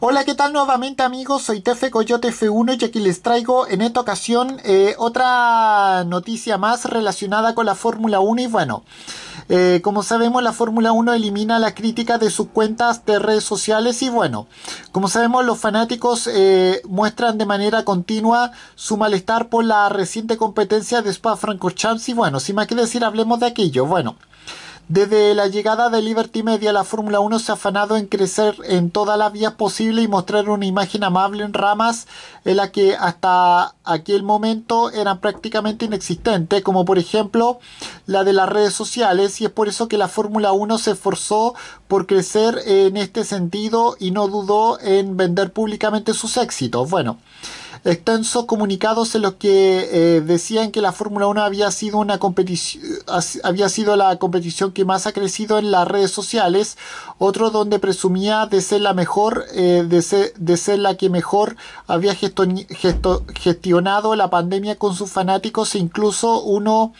Hola, ¿qué tal nuevamente amigos? Soy Tefe Coyote F1 y aquí les traigo en esta ocasión eh, otra noticia más relacionada con la Fórmula 1 y bueno, eh, como sabemos la Fórmula 1 elimina la crítica de sus cuentas de redes sociales y bueno, como sabemos los fanáticos eh, muestran de manera continua su malestar por la reciente competencia de Spa Francorchamps y bueno, sin más que decir hablemos de aquello. Bueno, desde la llegada de Liberty Media, la Fórmula 1 se ha afanado en crecer en todas las vías posibles y mostrar una imagen amable en ramas en la que hasta aquel momento eran prácticamente inexistentes, como por ejemplo la de las redes sociales, y es por eso que la Fórmula 1 se esforzó por crecer en este sentido y no dudó en vender públicamente sus éxitos. Bueno extensos comunicados en los que eh, decían que la Fórmula 1 había sido, una competición, había sido la competición que más ha crecido en las redes sociales, otro donde presumía de ser la mejor, eh, de, ser, de, ser, la que mejor había gestionado la pandemia con sus fanáticos e incluso uno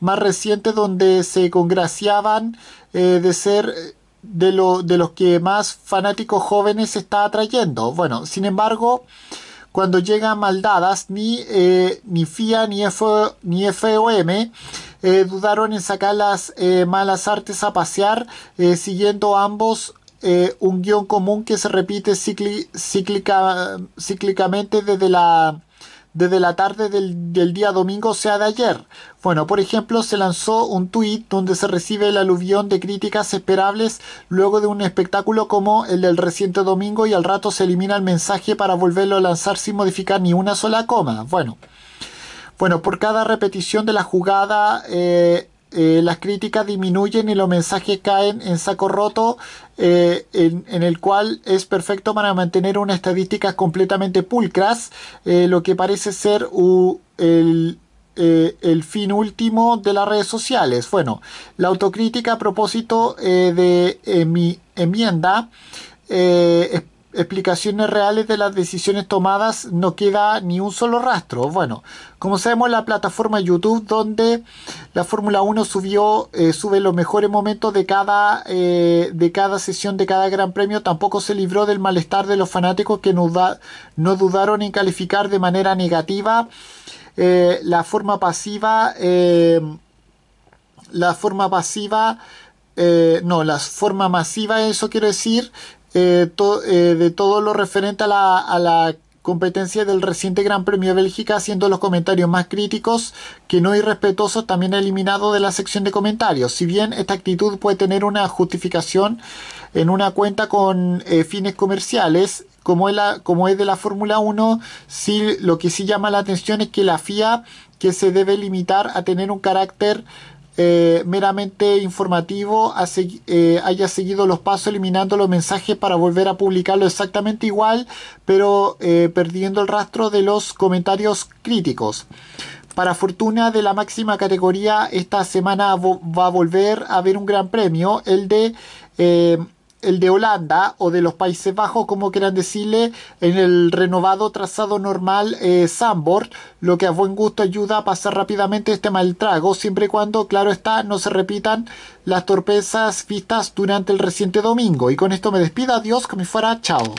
más reciente donde se congraciaban eh, de ser de, lo, de los que más fanáticos jóvenes está atrayendo. Bueno, sin embargo, cuando llegan maldadas, ni, eh, ni FIA ni, FOM eh, dudaron en sacar las eh, malas artes a pasear, siguiendo ambos un guión común que se repite cíclicamente desde la desde la tarde del, día domingo, o sea, de ayer. Bueno, por ejemplo, se lanzó un tuit donde se recibe el aluvión de críticas esperables luego de un espectáculo como el del reciente domingo y al rato se elimina el mensaje para volverlo a lanzar sin modificar ni una sola coma. Bueno, bueno por cada repetición de la jugada... Eh, eh, las críticas disminuyen y los mensajes caen en saco roto, eh, en, el cual es perfecto para mantener unas estadísticas completamente pulcras, eh, lo que parece ser el, el, fin último de las redes sociales. Bueno, la autocrítica a propósito de mi enmienda es explicaciones reales de las decisiones tomadas no queda ni un solo rastro. Bueno, como sabemos la plataforma YouTube donde la Fórmula 1 subió, eh, sube los mejores momentos de cada, eh, de cada sesión de cada gran premio, tampoco se libró del malestar de los fanáticos que no, dudaron en calificar de manera negativa eh, la forma pasiva. la forma pasiva no, la forma masiva, eso quiero decir, eh, eh, de todo lo referente a la, competencia del reciente Gran Premio de Bélgica, haciendo los comentarios más críticos que no irrespetuosos, también eliminado de la sección de comentarios. Si bien esta actitud puede tener una justificación en una cuenta con eh, fines comerciales, como es, la, como es de la Fórmula 1, sí, lo que sí llama la atención es que la FIA que se debe limitar a tener un carácter eh, meramente informativo ha eh, haya seguido los pasos eliminando los mensajes para volver a publicarlo exactamente igual, pero eh, perdiendo el rastro de los comentarios críticos. Para fortuna de la máxima categoría, esta semana va a volver a haber un gran premio, el de el de Holanda o de los Países Bajos, como quieran decirle, en el renovado trazado normal eh, Sambor, lo que a buen gusto ayuda a pasar rápidamente este mal trago, siempre y cuando, claro está, no se repitan las torpezas vistas durante el reciente domingo. Y con esto me despido, adiós, que me fuera, chao.